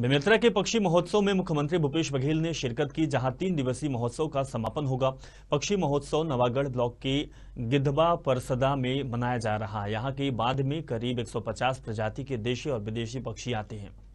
बेमेतरा के पक्षी महोत्सव में मुख्यमंत्री भूपेश बघेल ने शिरकत की जहां तीन दिवसीय महोत्सव का समापन होगा पक्षी महोत्सव नवागढ़ ब्लॉक के गिधवा परसदा में मनाया जा रहा है यहां के बाद में करीब 150 प्रजाति के देशी और विदेशी पक्षी आते हैं